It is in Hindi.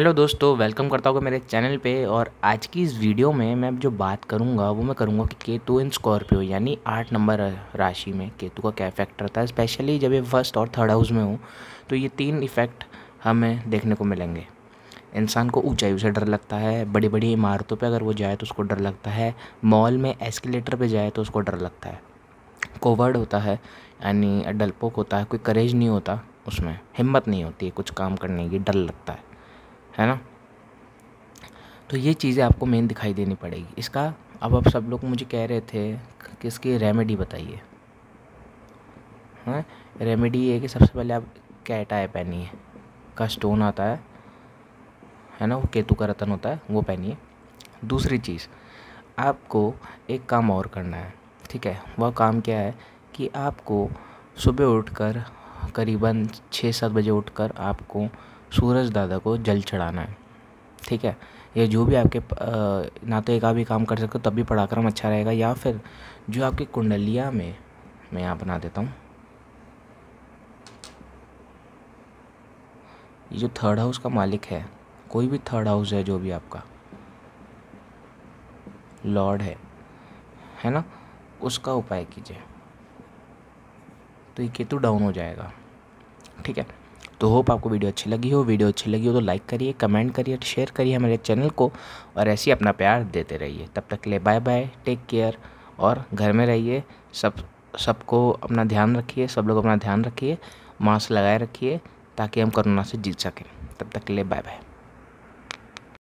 हेलो दोस्तों वेलकम करता हूँ मेरे चैनल पे और आज की इस वीडियो में मैं जो बात करूँगा वो मैं करूँगा कि केतु इन स्कॉर्पियो यानी आठ नंबर राशि में केतु का क्या इफेक्ट रहता है स्पेशली जब ये फर्स्ट और थर्ड हाउस में हो तो ये तीन इफेक्ट हमें देखने को मिलेंगे इंसान को ऊंचाई से डर लगता है बड़ी बड़ी इमारतों पर अगर वो जाए तो उसको डर लगता है मॉल में एस्केलेटर पर जाए तो उसको डर लगता है कोवर्ड होता है यानी डलपोक होता है कोई करेज नहीं होता उसमें हिम्मत नहीं होती है कुछ काम करने की डर लगता है है ना तो ये चीज़ें आपको मेन दिखाई देनी पड़ेगी इसका अब आप सब लोग मुझे कह रहे थे कि इसकी रेमेडी बताइए हैं हाँ? रेमेडी ये कि सबसे पहले आप कैट आय पहनिए का स्टोन आता है है ना वो केतु का रतन होता है वो पहनिए दूसरी चीज़ आपको एक काम और करना है ठीक है वह काम क्या है कि आपको सुबह उठकर करीबन छः सात बजे उठकर आपको सूरज दादा को जल चढ़ाना है ठीक है या जो भी आपके ना तो एक आप भी काम कर सकते हो तब भी पढ़ाक्रम अच्छा रहेगा या फिर जो आपकी कुंडलिया में मैं यहाँ बना देता हूँ ये जो थर्ड हाउस का मालिक है कोई भी थर्ड हाउस है जो भी आपका लॉर्ड है है ना उसका उपाय कीजिए तो ये केतु डाउन हो जाएगा ठीक है तो होप आपको वीडियो अच्छी लगी हो वीडियो अच्छी लगी हो तो लाइक करिए कमेंट करिए शेयर करिए हमारे चैनल को और ऐसे ही अपना प्यार देते रहिए तब तक ले बाय बाय टेक केयर और घर में रहिए सब सबको अपना ध्यान रखिए सब लोग अपना ध्यान रखिए मास्क लगाए रखिए ताकि हम कोरोना से जीत सकें तब तक के लिए बाय बाय